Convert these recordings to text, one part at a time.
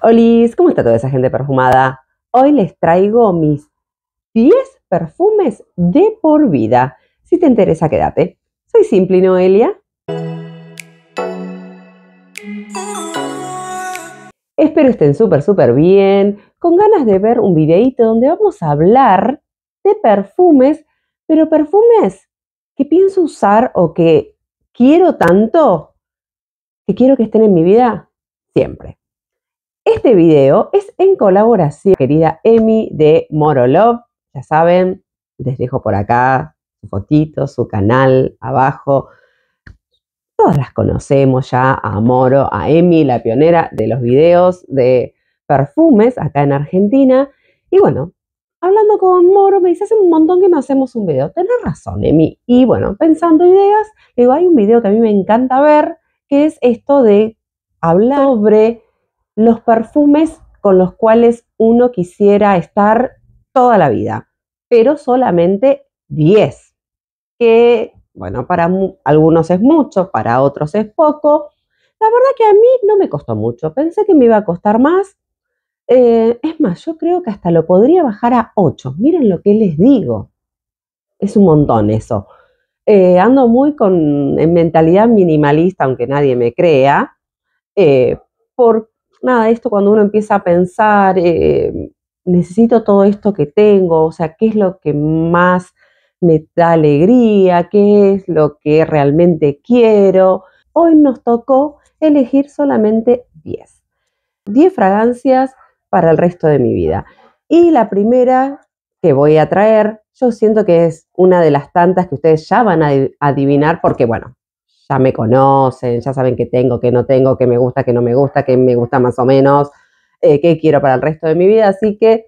Hola, ¿cómo está toda esa gente perfumada? Hoy les traigo mis 10 perfumes de por vida. Si te interesa, quédate. Soy Simple Noelia. Espero estén súper, súper bien, con ganas de ver un videíto donde vamos a hablar de perfumes, pero perfumes que pienso usar o que quiero tanto, que quiero que estén en mi vida siempre. Este video es en colaboración, querida Emi de Moro Love. Ya saben, les dejo por acá su fotito, su canal abajo. Todas las conocemos ya a Moro, a Emi, la pionera de los videos de perfumes acá en Argentina. Y bueno, hablando con Moro, me dice, hace un montón que no hacemos un video. Tenés razón, Emi. Y bueno, pensando ideas, digo, hay un video que a mí me encanta ver, que es esto de hablar sobre los perfumes con los cuales uno quisiera estar toda la vida, pero solamente 10, que bueno, para algunos es mucho, para otros es poco. La verdad que a mí no me costó mucho, pensé que me iba a costar más. Eh, es más, yo creo que hasta lo podría bajar a 8, miren lo que les digo. Es un montón eso. Eh, ando muy con en mentalidad minimalista, aunque nadie me crea, eh, Porque nada, esto cuando uno empieza a pensar, eh, necesito todo esto que tengo, o sea, qué es lo que más me da alegría, qué es lo que realmente quiero. Hoy nos tocó elegir solamente 10. 10 fragancias para el resto de mi vida. Y la primera que voy a traer, yo siento que es una de las tantas que ustedes ya van a adivinar porque, bueno, ya me conocen, ya saben qué tengo, qué no tengo, qué me gusta, qué no me gusta, qué me gusta más o menos, eh, qué quiero para el resto de mi vida. Así que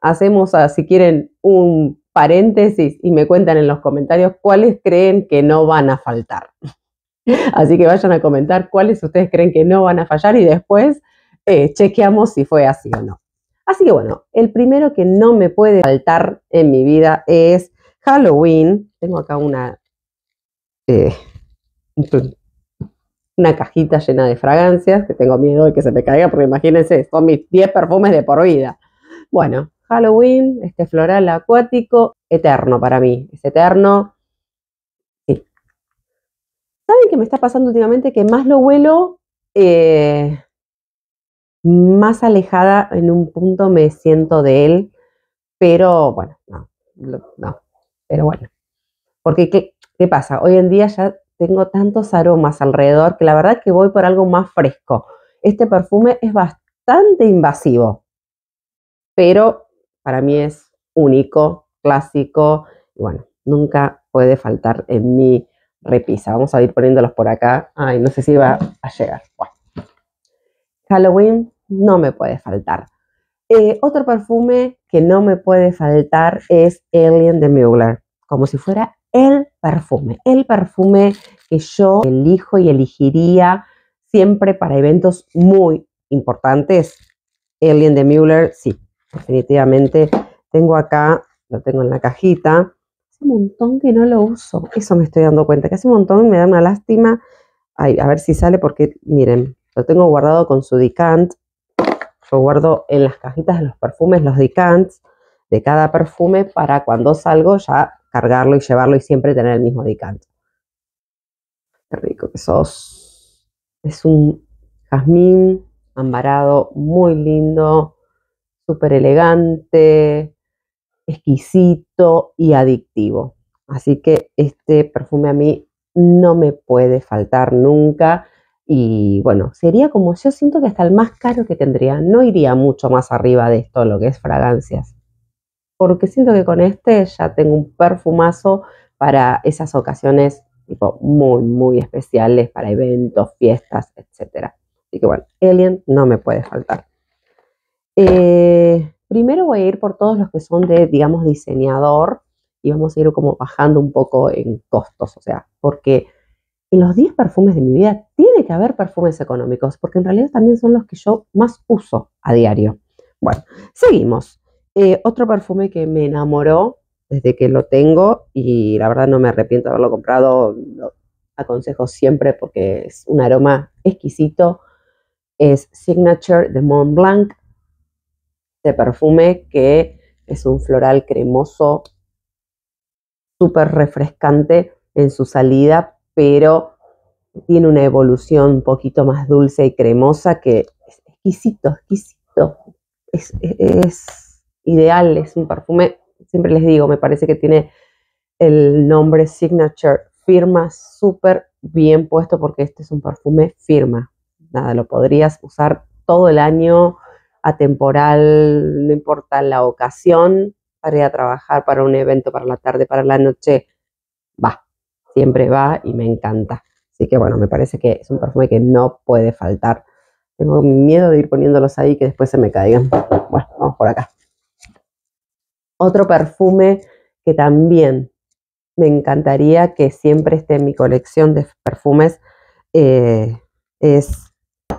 hacemos, ah, si quieren, un paréntesis y me cuentan en los comentarios cuáles creen que no van a faltar. Así que vayan a comentar cuáles ustedes creen que no van a fallar y después eh, chequeamos si fue así o no. Así que bueno, el primero que no me puede faltar en mi vida es Halloween. Tengo acá una eh, una cajita llena de fragancias, que tengo miedo de que se me caiga, porque imagínense, son mis 10 perfumes de por vida. Bueno, Halloween, este floral acuático, eterno para mí, es eterno. ¿Saben qué me está pasando últimamente? Que más lo vuelo eh, más alejada en un punto me siento de él, pero bueno, no, no, pero bueno. Porque, ¿qué, ¿qué, pasa? Hoy en día ya tengo tantos aromas alrededor que la verdad que voy por algo más fresco. Este perfume es bastante invasivo, pero para mí es único, clásico y bueno, nunca puede faltar en mi repisa. Vamos a ir poniéndolos por acá. Ay, no sé si va a llegar. Halloween no me puede faltar. Eh, otro perfume que no me puede faltar es Alien de Mugler, como si fuera el perfume. El perfume que yo elijo y elegiría siempre para eventos muy importantes. Alien de Muller, sí, definitivamente. Tengo acá, lo tengo en la cajita. Hace un montón que no lo uso. Eso me estoy dando cuenta, que hace un montón me da una lástima. a ver si sale porque, miren, lo tengo guardado con su decant. lo guardo en las cajitas de los perfumes los decants de cada perfume para cuando salgo ya cargarlo y llevarlo y siempre tener el mismo decanto. Qué rico que sos. Es un jazmín ambarado muy lindo, súper elegante, exquisito y adictivo. Así que este perfume a mí no me puede faltar nunca. Y bueno, sería como yo siento que hasta el más caro que tendría. No iría mucho más arriba de esto, lo que es fragancias porque siento que con este ya tengo un perfumazo para esas ocasiones tipo, muy, muy especiales, para eventos, fiestas, etc. Así que bueno, Alien no me puede faltar. Eh, primero voy a ir por todos los que son de, digamos, diseñador y vamos a ir como bajando un poco en costos, o sea, porque en los 10 perfumes de mi vida tiene que haber perfumes económicos, porque en realidad también son los que yo más uso a diario. Bueno, seguimos. Eh, otro perfume que me enamoró desde que lo tengo y la verdad no me arrepiento de haberlo comprado, lo aconsejo siempre porque es un aroma exquisito, es Signature de Mont Blanc, este perfume que es un floral cremoso, súper refrescante en su salida, pero tiene una evolución un poquito más dulce y cremosa que es exquisito, exquisito. es ideal, es un perfume, siempre les digo, me parece que tiene el nombre Signature firma súper bien puesto porque este es un perfume firma. Nada, lo podrías usar todo el año, atemporal, no importa la ocasión, para ir a trabajar, para un evento, para la tarde, para la noche. Va, siempre va y me encanta. Así que bueno, me parece que es un perfume que no puede faltar. Tengo miedo de ir poniéndolos ahí que después se me caigan. Bueno, vamos por acá. Otro perfume que también me encantaría que siempre esté en mi colección de perfumes eh, es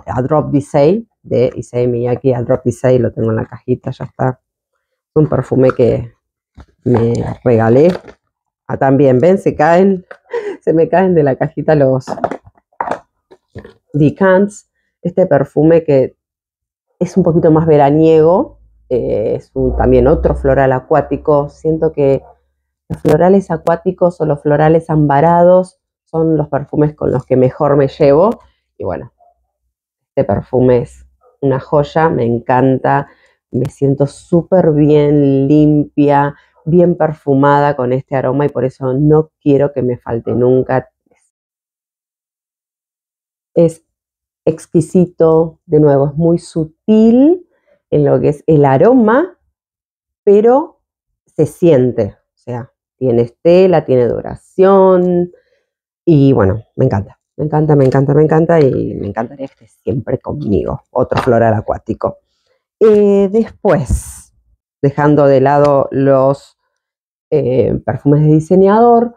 A Drop Disey de Issey Miyake. A Drop Disey lo tengo en la cajita, ya está. Es un perfume que me regalé. Ah, también, ven, se caen, se me caen de la cajita los decants. Este perfume que es un poquito más veraniego, eh, es también otro floral acuático. Siento que los florales acuáticos o los florales ambarados son los perfumes con los que mejor me llevo. Y bueno, este perfume es una joya, me encanta, me siento súper bien, limpia, bien perfumada con este aroma y por eso no quiero que me falte nunca. Es exquisito, de nuevo, es muy sutil en lo que es el aroma, pero se siente, o sea, tiene estela, tiene duración y bueno, me encanta, me encanta, me encanta, me encanta y me encantaría que esté siempre conmigo, otro floral acuático. Eh, después, dejando de lado los eh, perfumes de diseñador,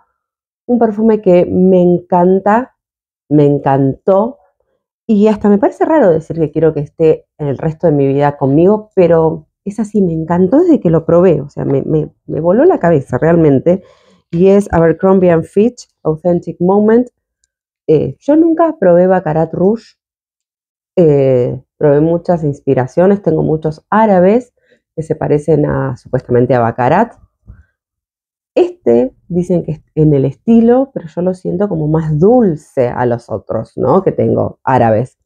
un perfume que me encanta, me encantó y hasta me parece raro decir que quiero que esté el resto de mi vida conmigo, pero es así, me encantó desde que lo probé, o sea, me, voló la cabeza realmente. Y es Abercrombie and Fitch Authentic Moment. Eh, yo nunca probé Baccarat Rouge, eh, probé muchas inspiraciones, tengo muchos árabes que se parecen a supuestamente a Baccarat, este dicen que es en el estilo, pero yo lo siento como más dulce a los otros, ¿no? Que tengo árabes.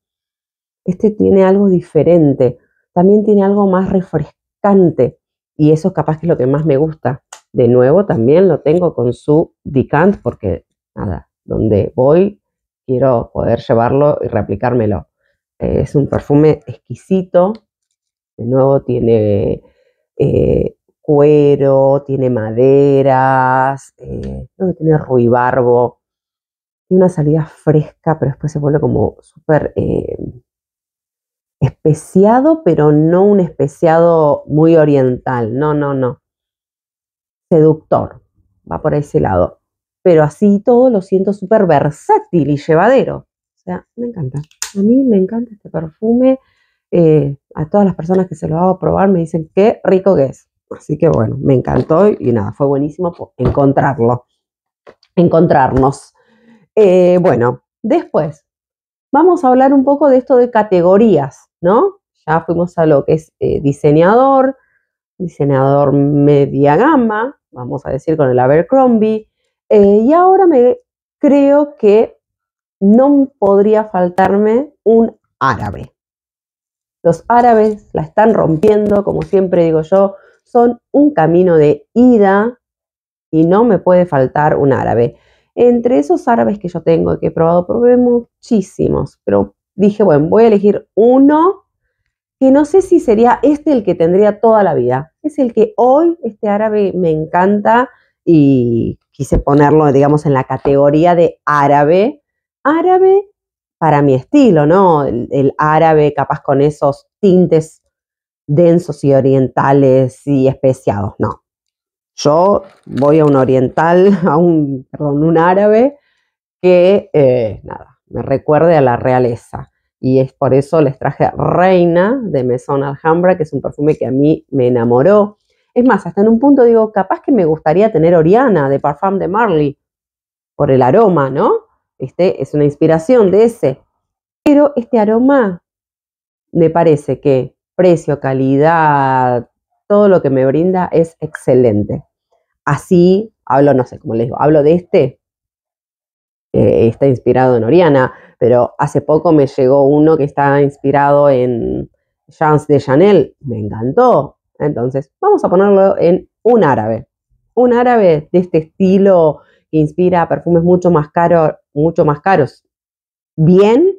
Este tiene algo diferente, también tiene algo más refrescante y eso es capaz que es lo que más me gusta. De nuevo, también lo tengo con su decant porque, nada, donde voy quiero poder llevarlo y replicármelo. Eh, es un perfume exquisito, de nuevo tiene eh, cuero, tiene maderas, eh, tiene ruibarbo. Tiene una salida fresca, pero después se vuelve como súper eh, especiado, pero no un especiado muy oriental. No, no, no. Seductor, va por ese lado. Pero así todo lo siento súper versátil y llevadero. O sea, me encanta. A mí me encanta este perfume. Eh, a todas las personas que se lo hago probar me dicen qué rico que es. Así que bueno, me encantó y nada, fue buenísimo encontrarlo, encontrarnos. Eh, bueno, después vamos a hablar un poco de esto de categorías, ¿no? Ya fuimos a lo que es eh, diseñador, diseñador media gama, vamos a decir con el Abercrombie, eh, y ahora me creo que no podría faltarme un árabe. Los árabes la están rompiendo, como siempre digo yo, son un camino de ida y no me puede faltar un árabe. Entre esos árabes que yo tengo que he probado, probé muchísimos, pero dije, bueno, voy a elegir uno que no sé si sería este el que tendría toda la vida. Es el que hoy este árabe me encanta y quise ponerlo, digamos, en la categoría de árabe. Árabe para mi estilo, ¿no? El, el árabe capaz con esos tintes densos y orientales y especiados, no. Yo voy a un oriental, a un, perdón, un árabe que, eh, nada, me recuerde a la realeza. Y es por eso les traje Reina de Maison Alhambra, que es un perfume que a mí me enamoró. Es más, hasta en un punto digo, capaz que me gustaría tener Oriana de Parfum de Marley, por el aroma, ¿no? Este es una inspiración de ese. Pero este aroma me parece que precio, calidad, todo lo que me brinda es excelente. Así hablo, no sé, cómo les digo, hablo de este, está inspirado en Oriana, pero hace poco me llegó uno que está inspirado en Chance de Chanel, me encantó. Entonces, vamos a ponerlo en un árabe. Un árabe de este estilo que inspira perfumes mucho más caros, mucho más caros. Bien,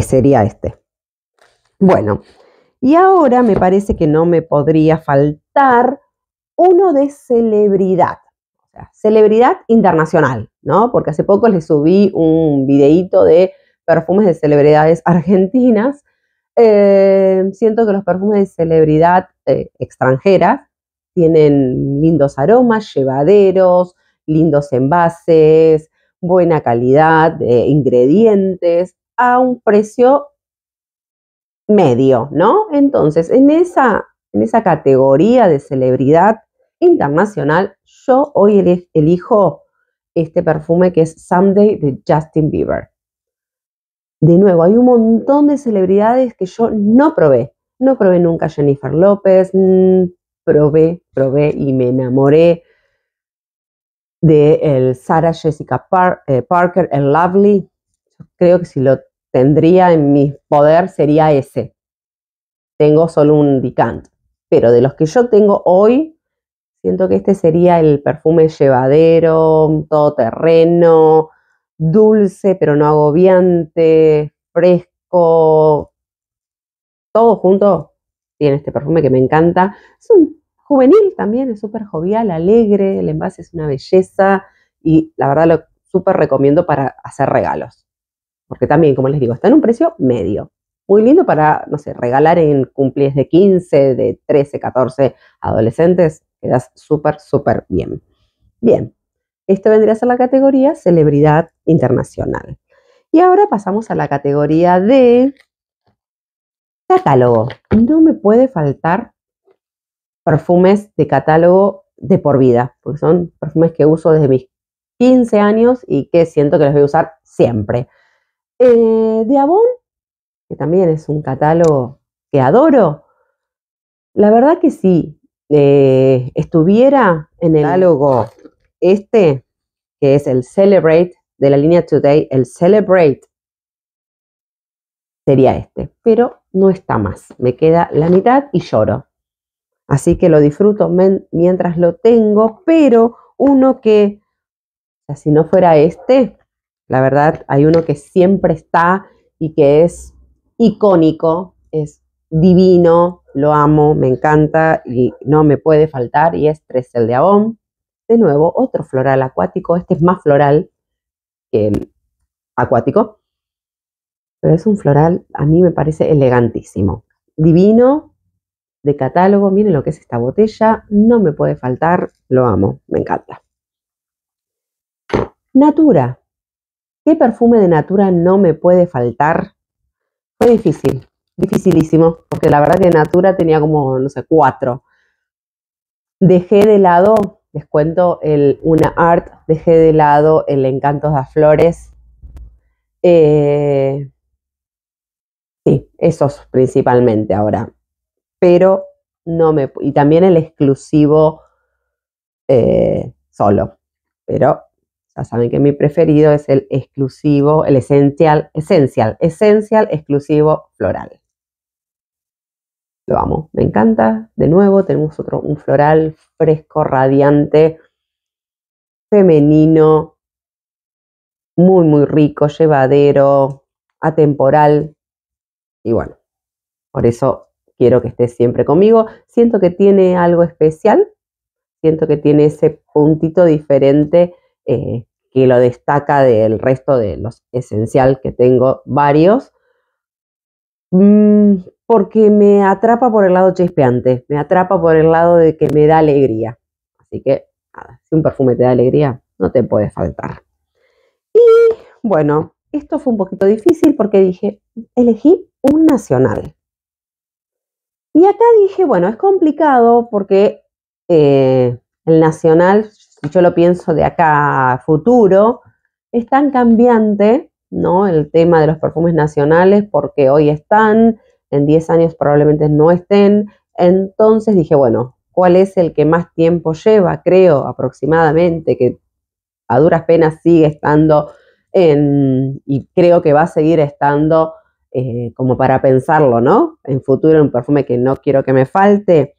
sería este. Bueno, y ahora me parece que no me podría faltar uno de celebridad, o sea, celebridad internacional, ¿no? Porque hace poco le subí un videíto de perfumes de celebridades argentinas. Eh, siento que los perfumes de celebridad eh, extranjeras tienen lindos aromas, llevaderos, lindos envases, buena calidad de ingredientes, a un precio medio, ¿no? Entonces, en esa, en esa categoría de celebridad internacional, yo hoy elijo este perfume que es Someday de Justin Bieber. De nuevo, hay un montón de celebridades que yo no probé. No probé nunca Jennifer López, mm, probé, probé y me enamoré de el Sarah Jessica eh, Parker, el Lovely. creo que si lo tendría en mi poder sería ese. Tengo solo un Dicant. Pero de los que yo tengo hoy, siento que este sería el perfume llevadero, todoterreno, dulce pero no agobiante, fresco. Todo junto tiene este perfume que me encanta. Es un juvenil también, es súper jovial, alegre, el envase es una belleza y la verdad lo súper recomiendo para hacer regalos porque también, como les digo, está en un precio medio. Muy lindo para, no sé, regalar en cumplir de 15, de 13, 14 adolescentes, quedas súper, súper bien. Bien, esto vendría a ser la categoría celebridad internacional. Y ahora pasamos a la categoría de catálogo. No me puede faltar perfumes de catálogo de por vida, porque son perfumes que uso desde mis 15 años y que siento que los voy a usar siempre. Eh, de que también es un catálogo que adoro, la verdad que sí, eh, estuviera en el catálogo este, que es el Celebrate de la línea Today, el Celebrate sería este, pero no está más, me queda la mitad y lloro. Así que lo disfruto mientras lo tengo, pero uno que, si no fuera este, la verdad, hay uno que siempre está y que es icónico, es divino, lo amo, me encanta y no me puede faltar y es Tresel de Abón. De nuevo, otro floral acuático, este es más floral que acuático, pero es un floral, a mí me parece elegantísimo, divino, de catálogo, miren lo que es esta botella, no me puede faltar, lo amo, me encanta. Natura, ¿Qué perfume de Natura no me puede faltar? Fue difícil, dificilísimo, porque la verdad que Natura tenía como, no sé, cuatro. Dejé de lado, les cuento, el Una Art, dejé de lado el Encantos de las Flores. Eh, sí, esos principalmente ahora. Pero no me. Y también el exclusivo eh, solo. Pero saben que mi preferido es el exclusivo, el esencial, esencial, esencial, exclusivo floral. Lo amo, me encanta. De nuevo, tenemos otro, un floral fresco, radiante, femenino, muy, muy rico, llevadero, atemporal. Y bueno, por eso quiero que estés siempre conmigo. Siento que tiene algo especial, siento que tiene ese puntito diferente eh, que lo destaca del resto de los esencial que tengo varios, mm, porque me atrapa por el lado chispeante, me atrapa por el lado de que me da alegría. Así que, si un perfume te da alegría, no te puede faltar. Y bueno, esto fue un poquito difícil porque dije, elegí un nacional. Y acá dije, bueno, es complicado porque eh, el nacional yo lo pienso de acá a futuro, es tan cambiante, ¿no? El tema de los perfumes nacionales, porque hoy están, en 10 años probablemente no estén. Entonces dije, bueno, ¿cuál es el que más tiempo lleva? Creo aproximadamente que a duras penas sigue estando en, y creo que va a seguir estando eh, como para pensarlo, ¿no? En futuro, un perfume que no quiero que me falte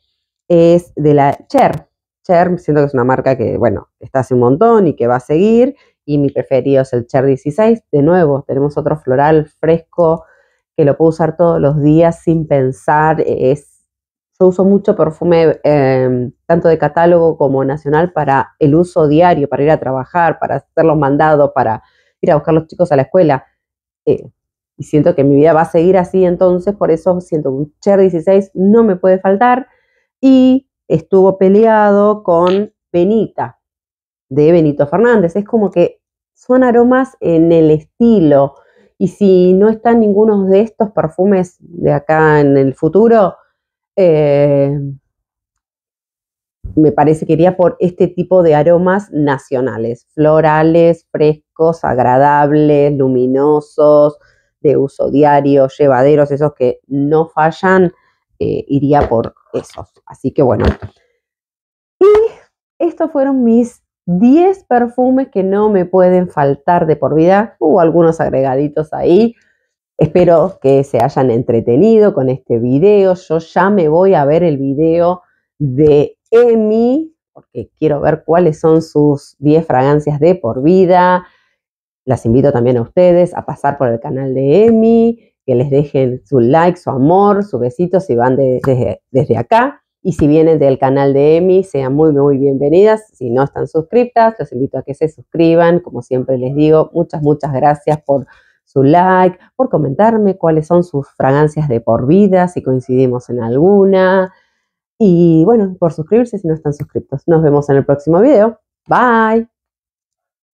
es de la Cher, Cher, siento que es una marca que, bueno, está hace un montón y que va a seguir. Y mi preferido es el Cher 16. De nuevo, tenemos otro floral fresco que lo puedo usar todos los días sin pensar. Es, yo uso mucho perfume, em, tanto de catálogo como nacional, para el uso diario, para ir a trabajar, para hacer los mandados, para ir a buscar a los chicos a la escuela. Eh, y siento que mi vida va a seguir así, entonces por eso siento que un Cher 16 no me puede faltar. Y estuvo peleado con Benita, de Benito Fernández. Es como que son aromas en el estilo. Y si no están ninguno de estos perfumes de acá en el futuro, eh, me parece que iría por este tipo de aromas nacionales, florales, frescos, agradables, luminosos, de uso diario, llevaderos, esos que no fallan eh, iría por esos. Así que bueno. Y estos fueron mis 10 perfumes que no me pueden faltar de por vida. Hubo algunos agregaditos ahí. Espero que se hayan entretenido con este video. Yo ya me voy a ver el video de Emi, porque quiero ver cuáles son sus 10 fragancias de por vida. Las invito también a ustedes a pasar por el canal de Emi que les dejen su like, su amor, su besito si van desde, acá. Y si vienen del canal de EMI, sean muy, muy bienvenidas. Si no están suscritas los invito a que se suscriban. Como siempre les digo, muchas, muchas gracias por su like, por comentarme cuáles son sus fragancias de por vida, si coincidimos en alguna. Y bueno, por suscribirse si no están suscritos. Nos vemos en el próximo video. Bye.